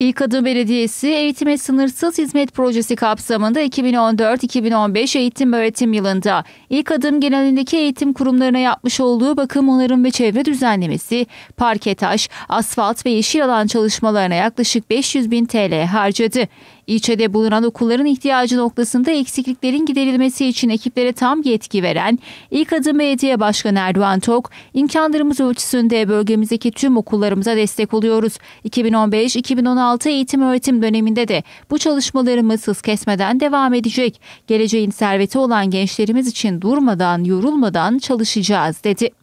İlk Adım Belediyesi Eğitime Sınırsız Hizmet Projesi kapsamında 2014-2015 eğitim öğretim yılında İlk Adım genelindeki eğitim kurumlarına yapmış olduğu bakım onarım ve çevre düzenlemesi, parke asfalt ve yeşil alan çalışmalarına yaklaşık 500 bin TL harcadı. İlçede bulunan okulların ihtiyacı noktasında eksikliklerin giderilmesi için ekiplere tam yetki veren İlk Adım Belediye Başkanı Erdoğan Tok, imkanlarımız ölçüsünde bölgemizdeki tüm okullarımıza destek oluyoruz. 2015-2016 2016 eğitim öğretim döneminde de bu çalışmalarımız hız kesmeden devam edecek. Geleceğin serveti olan gençlerimiz için durmadan, yorulmadan çalışacağız dedi.